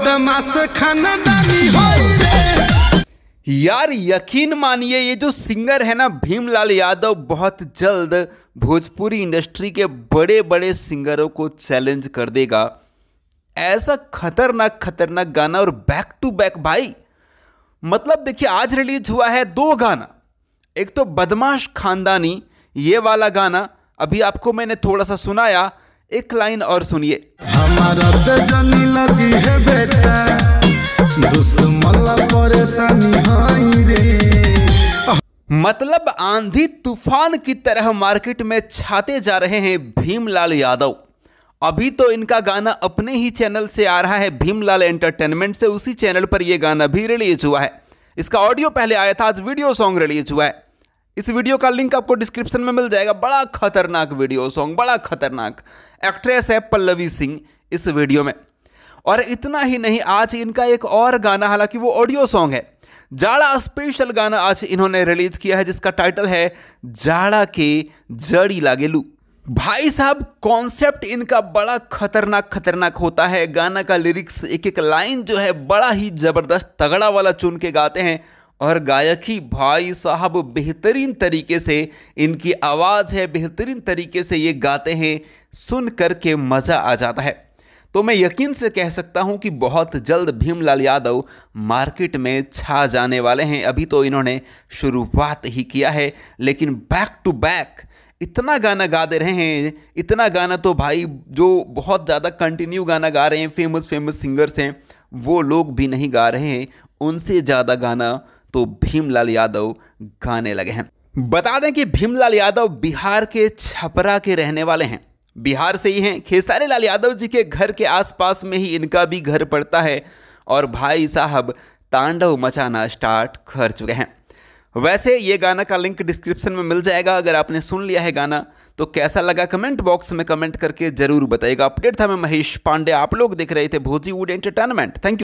बदमाश खानदानी यार यकीन मानिए ये जो सिंगर है ना भीमलाल यादव बहुत जल्द भोजपुरी इंडस्ट्री के बड़े बड़े सिंगरों को चैलेंज कर देगा ऐसा खतरनाक खतरनाक गाना और बैक टू बैक भाई मतलब देखिए आज रिलीज हुआ है दो गाना एक तो बदमाश खानदानी ये वाला गाना अभी आपको मैंने थोड़ा सा सुनाया एक लाइन और सुनिए मतलब आंधी तूफान की तरह मार्केट में छाते जा रहे हैं भीमलाल यादव अभी तो इनका गाना अपने ही चैनल से आ रहा है भीमलाल एंटरटेनमेंट से उसी चैनल पर यह गाना भी रिलीज हुआ है इसका ऑडियो पहले आया था आज वीडियो सॉन्ग रिलीज हुआ है इस वीडियो का लिंक आपको डिस्क्रिप्शन में मिल जाएगा बड़ा खतरनाक वीडियो सॉन्ग बड़ा खतरनाक एक्ट्रेस है पल्लवी सिंह इस वीडियो में और इतना ही नहीं आज इनका एक और गाना हालांकि वो ऑडियो सॉन्ग है जाड़ा स्पेशल गाना आज इन्होंने रिलीज किया है जिसका टाइटल है जाड़ा के जड़ी लागेलू भाई साहब कॉन्सेप्ट इनका बड़ा खतरनाक खतरनाक होता है गाना का लिरिक्स एक एक लाइन जो है बड़ा ही जबरदस्त तगड़ा वाला चुन के गाते हैं और गायक ही भाई साहब बेहतरीन तरीके से इनकी आवाज़ है बेहतरीन तरीके से ये गाते हैं सुन कर के मज़ा आ जाता है तो मैं यकीन से कह सकता हूँ कि बहुत जल्द भीमलाल यादव मार्केट में छा जाने वाले हैं अभी तो इन्होंने शुरुआत ही किया है लेकिन बैक टू बैक इतना गाना गा दे रहे हैं इतना गाना तो भाई जो बहुत ज़्यादा कंटिन्यू गाना गा रहे हैं फेमस फेमस सिंगर्स हैं वो लोग भी नहीं गा रहे हैं उनसे ज़्यादा गाना तो भीमलाल यादव गाने लगे हैं बता दें कि भीमलाल यादव बिहार के छपरा के रहने वाले हैं बिहार से ही हैं खेसारी लाल यादव जी के घर के आसपास में ही इनका भी घर पड़ता है और भाई साहब तांडव मचाना स्टार्ट कर चुके हैं वैसे ये गाना का लिंक डिस्क्रिप्शन में मिल जाएगा अगर आपने सुन लिया है गाना तो कैसा लगा कमेंट बॉक्स में कमेंट करके जरूर बताइएगा अपडेट था मैं महेश पांडे आप लोग देख रहे थे भोजी वुड एंटरटेनमेंट थैंक यू